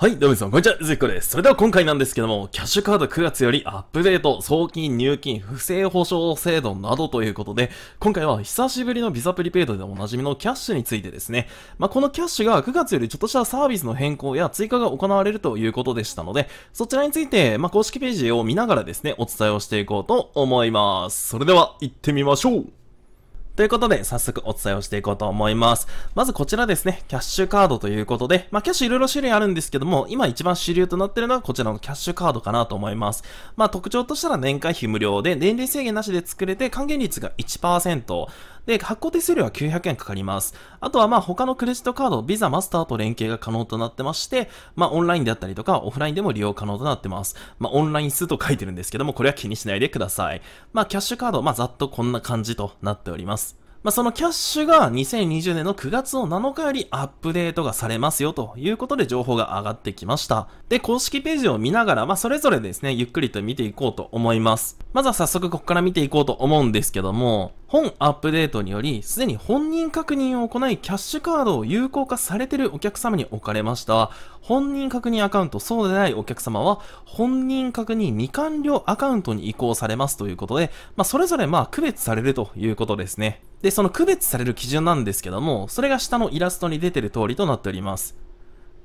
はい、どうも皆さん、こんにちは、ずっこです。それでは今回なんですけども、キャッシュカード9月よりアップデート、送金、入金、不正保障制度などということで、今回は久しぶりのビザプリペイドでおなじみのキャッシュについてですね、まあ、このキャッシュが9月よりちょっとしたサービスの変更や追加が行われるということでしたので、そちらについて、まあ、公式ページを見ながらですね、お伝えをしていこうと思います。それでは、行ってみましょうということで、早速お伝えをしていこうと思います。まずこちらですね、キャッシュカードということで、まあキャッシュいろいろ種類あるんですけども、今一番主流となってるのはこちらのキャッシュカードかなと思います。まあ特徴としたら年会費無料で、年齢制限なしで作れて還元率が1%。で、発行手数料は900円かかります。あとはまあ他のクレジットカード、ビザ、マスターと連携が可能となってまして、まあオンラインであったりとかオフラインでも利用可能となってます。まあオンライン数と書いてるんですけども、これは気にしないでください。まあキャッシュカード、まあざっとこんな感じとなっております。まあ、そのキャッシュが2020年の9月の7日よりアップデートがされますよということで情報が上がってきました。で、公式ページを見ながら、まあ、それぞれですね、ゆっくりと見ていこうと思います。まずは早速ここから見ていこうと思うんですけども、本アップデートにより、すでに本人確認を行いキャッシュカードを有効化されているお客様におかれました本人確認アカウント、そうでないお客様は、本人確認未完了アカウントに移行されますということで、まあ、それぞれまあ、区別されるということですね。で、その区別される基準なんですけども、それが下のイラストに出てる通りとなっております。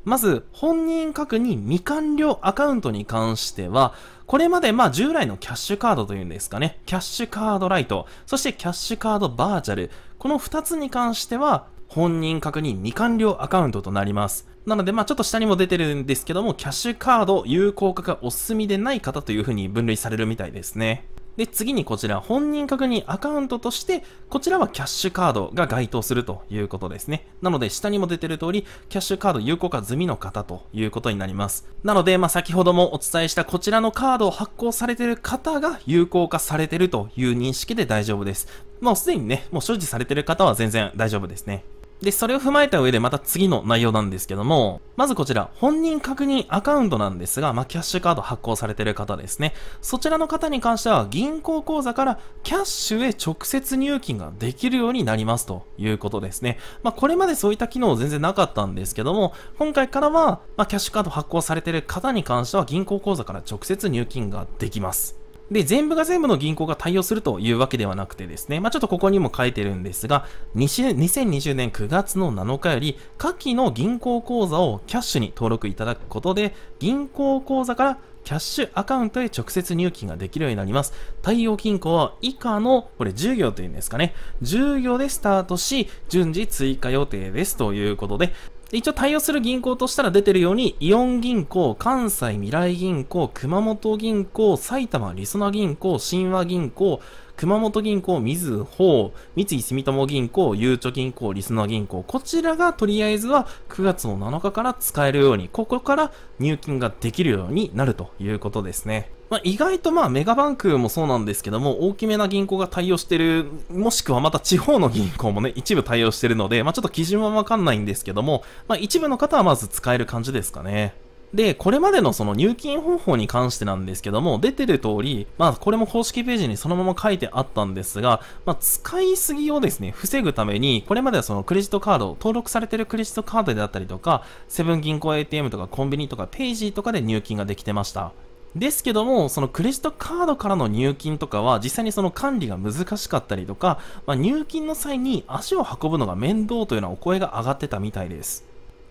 まず、本人確認未完了アカウントに関しては、これまでまあ従来のキャッシュカードというんですかね、キャッシュカードライト、そしてキャッシュカードバーチャル、この2つに関しては、本人確認未完了アカウントとなります。なので、まあちょっと下にも出てるんですけども、キャッシュカード有効化がお済みでない方という風に分類されるみたいですね。で、次にこちら、本人確認アカウントとして、こちらはキャッシュカードが該当するということですね。なので、下にも出てる通り、キャッシュカード有効化済みの方ということになります。なので、まあ、先ほどもお伝えしたこちらのカードを発行されてる方が有効化されてるという認識で大丈夫です。もうすでにね、もう所持されてる方は全然大丈夫ですね。で、それを踏まえた上でまた次の内容なんですけども、まずこちら、本人確認アカウントなんですが、まあ、キャッシュカード発行されてる方ですね。そちらの方に関しては、銀行口座からキャッシュへ直接入金ができるようになりますということですね。まあ、これまでそういった機能全然なかったんですけども、今回からは、まあ、キャッシュカード発行されてる方に関しては、銀行口座から直接入金ができます。で、全部が全部の銀行が対応するというわけではなくてですね、まあ、ちょっとここにも書いてるんですが、2020年9月の7日より、下記の銀行口座をキャッシュに登録いただくことで、銀行口座からキャッシュアカウントへ直接入金ができるようになります。対応金庫は以下の、これ10行というんですかね、10行でスタートし、順次追加予定ですということで、で一応対応する銀行としたら出てるように、イオン銀行、関西未来銀行、熊本銀行、埼玉リソナ銀行、神話銀行、熊本銀行、みずほ、三井住友銀行、ゆうちょ銀行、スナー銀行。こちらがとりあえずは9月の7日から使えるように、ここから入金ができるようになるということですね。まあ、意外とまあメガバンクもそうなんですけども、大きめな銀行が対応してる、もしくはまた地方の銀行もね、一部対応してるので、まあ、ちょっと基準はわかんないんですけども、まあ、一部の方はまず使える感じですかね。で、これまでのその入金方法に関してなんですけども、出てる通り、まあこれも公式ページにそのまま書いてあったんですが、まあ使いすぎをですね、防ぐために、これまではそのクレジットカード、登録されてるクレジットカードであったりとか、セブン銀行 ATM とかコンビニとかページとかで入金ができてました。ですけども、そのクレジットカードからの入金とかは、実際にその管理が難しかったりとか、まあ、入金の際に足を運ぶのが面倒というようなお声が上がってたみたいです。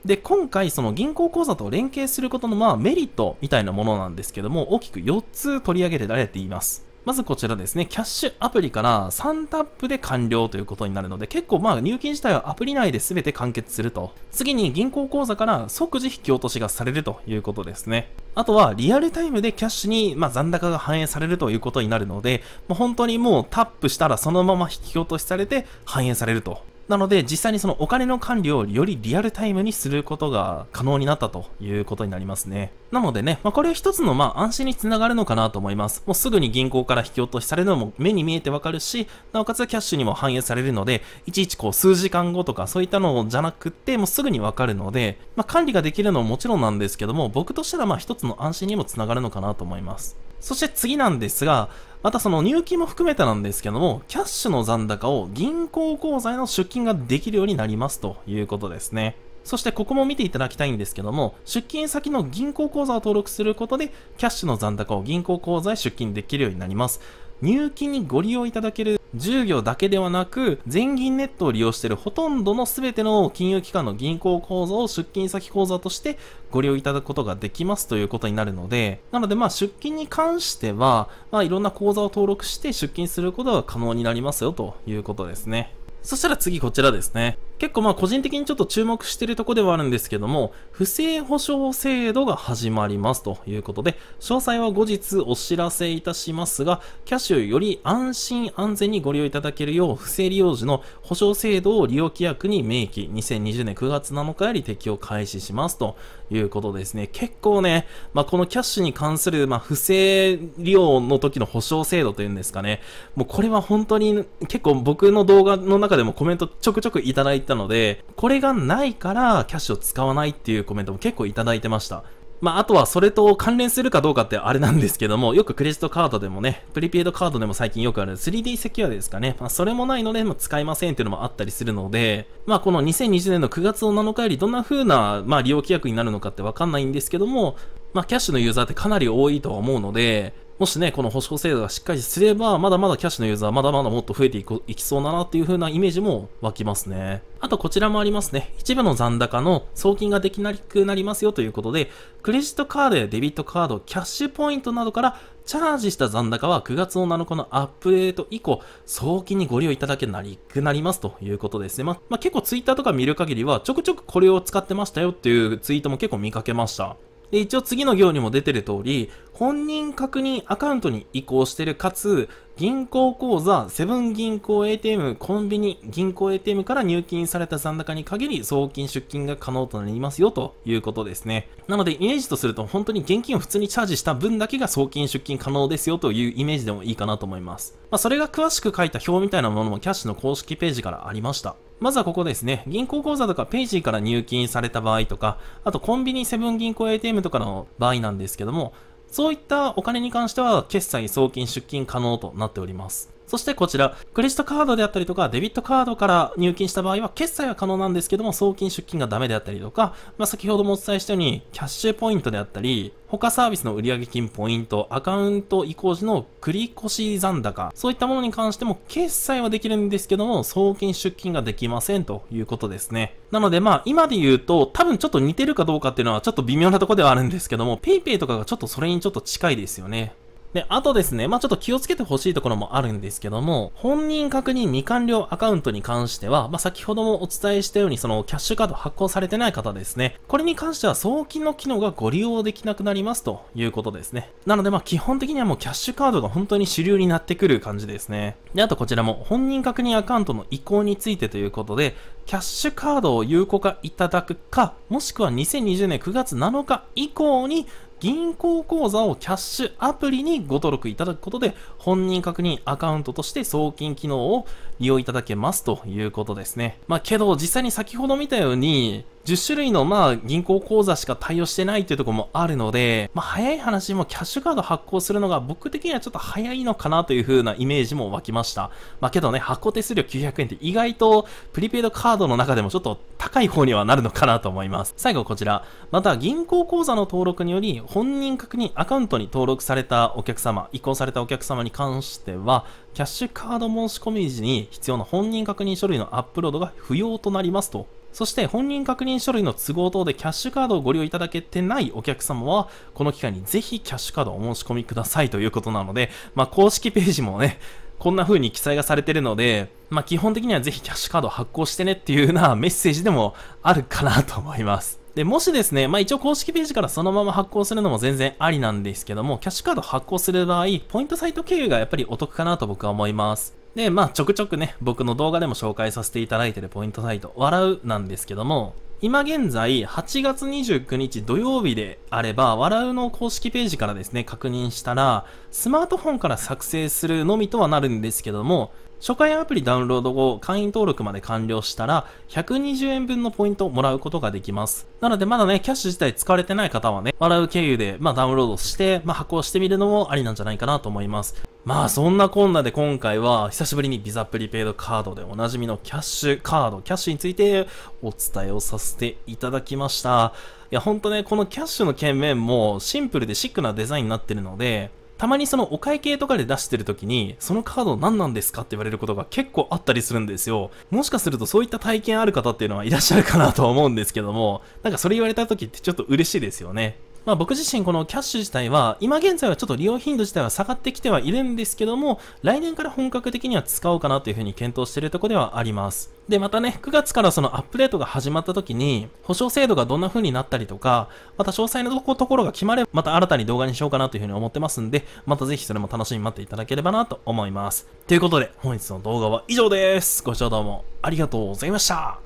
で、今回その銀行口座と連携することのまあメリットみたいなものなんですけども、大きく4つ取り上げられています。まずこちらですね、キャッシュアプリから3タップで完了ということになるので、結構まあ入金自体はアプリ内で全て完結すると。次に銀行口座から即時引き落としがされるということですね。あとはリアルタイムでキャッシュにま残高が反映されるということになるので、もう本当にもうタップしたらそのまま引き落としされて反映されるとなので、実際にそのお金の管理をよりリアルタイムにすることが可能になったということになりますね。なのでね、まあ、これは一つのまあ安心につながるのかなと思います。もうすぐに銀行から引き落としされるのも目に見えてわかるし、なおかつキャッシュにも反映されるので、いちいちこう数時間後とかそういったのじゃなくって、もうすぐにわかるので、まあ、管理ができるのももちろんなんですけども、僕としてはまあ一つの安心にもつながるのかなと思います。そして次なんですが、またその入金も含めてなんですけども、キャッシュの残高を銀行口座への出金ができるようになりますということですね。そしてここも見ていただきたいんですけども、出金先の銀行口座を登録することで、キャッシュの残高を銀行口座へ出金できるようになります。入金にご利用いただける従業だけではなく、全銀ネットを利用しているほとんどの全ての金融機関の銀行口座を出金先口座としてご利用いただくことができますということになるので、なのでまあ出金に関しては、まあいろんな口座を登録して出金することが可能になりますよということですね。そしたら次こちらですね。結構まあ個人的にちょっと注目しているところではあるんですけども、不正保障制度が始まりますということで、詳細は後日お知らせいたしますが、キャッシュより安心安全にご利用いただけるよう、不正利用時の保証制度を利用規約に明記、2020年9月7日より適用開始しますということですね。結構ね、まあ、このキャッシュに関する、まあ、不正利用の時の保証制度というんですかね、もうこれは本当に結構僕の動画の中でもコメントちょくちょくいただいたったので、これがないからキャッシュを使わないっていうコメントも結構いただいてました。まあ、あとはそれと関連するかどうかってあれなんですけども、よくクレジットカードでもね、プリペイドカードでも最近よくある 3D セキュアですかね。まあ、それもないので、まあ、使いませんっていうのもあったりするので、まあ、この2020年の9月の7日よりどんな風な、まあ、利用規約になるのかってわかんないんですけども、まあ、キャッシュのユーザーってかなり多いとは思うので、もしね、この保証制度がしっかりすれば、まだまだキャッシュのユーザー、まだまだもっと増えていこいきそうだなっていう風なイメージも湧きますね。あとこちらもありますね。一部の残高の送金ができなくなりますよということで、クレジットカードやデビットカード、キャッシュポイントなどからチャージした残高は9月の7日のアップデート以降、早期にご利用いただけなりくなりますということですね。まあ、まあ、結構ツイッターとか見る限りは、ちょくちょくこれを使ってましたよっていうツイートも結構見かけました。で、一応次の行にも出てる通り、本人確認アカウントに移行してる、かつ、銀行口座、セブン銀行 ATM、コンビニ、銀行 ATM から入金された残高に限り、送金、出金が可能となりますよということですね。なので、イメージとすると、本当に現金を普通にチャージした分だけが送金、出金可能ですよというイメージでもいいかなと思います。まあ、それが詳しく書いた表みたいなものも、キャッシュの公式ページからありました。まずはここですね、銀行口座とかペイジーから入金された場合とか、あとコンビニ、セブン銀行 ATM とかの場合なんですけども、そういったお金に関しては決済、送金、出金可能となっております。そしてこちら、クレジットカードであったりとか、デビットカードから入金した場合は、決済は可能なんですけども、送金出金がダメであったりとか、まあ、先ほどもお伝えしたように、キャッシュポイントであったり、他サービスの売上金ポイント、アカウント移行時の繰越残高、そういったものに関しても決済はできるんですけども、送金出金ができませんということですね。なのでまあ、今で言うと、多分ちょっと似てるかどうかっていうのはちょっと微妙なとこではあるんですけども、PayPay とかがちょっとそれにちょっと近いですよね。で、あとですね、まあ、ちょっと気をつけてほしいところもあるんですけども、本人確認未完了アカウントに関しては、まあ、先ほどもお伝えしたように、そのキャッシュカード発行されてない方ですね、これに関しては送金の機能がご利用できなくなりますということですね。なので、まあ、基本的にはもうキャッシュカードが本当に主流になってくる感じですね。で、あとこちらも本人確認アカウントの移行についてということで、キャッシュカードを有効化いただくか、もしくは2020年9月7日以降に銀行口座をキャッシュアプリにご登録いただくことで、本人確認アカウントとして送金機能を利用いただけますということですね。まあけど、実際に先ほど見たように、10種類のまあ銀行口座しか対応してないというところもあるので、まあ早い話もキャッシュカード発行するのが僕的にはちょっと早いのかなという風なイメージも湧きました。まあけどね、発行手数料900円って意外とプリペイドカードの中でもちょっと高い方にはなるのかなと思います。最後こちら。また銀行口座の登録により本人確認アカウントに登録されたお客様、移行されたお客様に関しては、キャッシュカード申し込み時に必要な本人確認書類のアップロードが不要となりますとそして本人確認書類の都合等でキャッシュカードをご利用いただけてないお客様は、この機会にぜひキャッシュカードをお申し込みくださいということなので、まあ、公式ページもね、こんな風に記載がされてるので、まあ、基本的にはぜひキャッシュカード発行してねっていうような メッセージでもあるかなと思います。で、もしですね、まあ、一応公式ページからそのまま発行するのも全然ありなんですけども、キャッシュカード発行する場合、ポイントサイト経由がやっぱりお得かなと僕は思います。で、まあ、ちょくちょくね、僕の動画でも紹介させていただいてるポイントサイト、笑うなんですけども、今現在、8月29日土曜日であれば、笑うの公式ページからですね、確認したら、スマートフォンから作成するのみとはなるんですけども、初回アプリダウンロード後、会員登録まで完了したら、120円分のポイントをもらうことができます。なので、まだね、キャッシュ自体使われてない方はね、笑う経由で、まあ、ダウンロードして、まあ、発行してみるのもありなんじゃないかなと思います。まあそんなこんなで今回は久しぶりにビザプリペイドカードでおなじみのキャッシュカード、キャッシュについてお伝えをさせていただきました。いやほんとね、このキャッシュの件面もシンプルでシックなデザインになってるので、たまにそのお会計とかで出してる時に、そのカード何なんですかって言われることが結構あったりするんですよ。もしかするとそういった体験ある方っていうのはいらっしゃるかなとは思うんですけども、なんかそれ言われた時ってちょっと嬉しいですよね。まあ、僕自身このキャッシュ自体は今現在はちょっと利用頻度自体は下がってきてはいるんですけども来年から本格的には使おうかなというふうに検討しているところではありますでまたね9月からそのアップデートが始まった時に保証制度がどんな風になったりとかまた詳細のところが決まればまた新たに動画にしようかなというふうに思ってますんでまたぜひそれも楽しみに待っていただければなと思いますということで本日の動画は以上ですご視聴どうもありがとうございました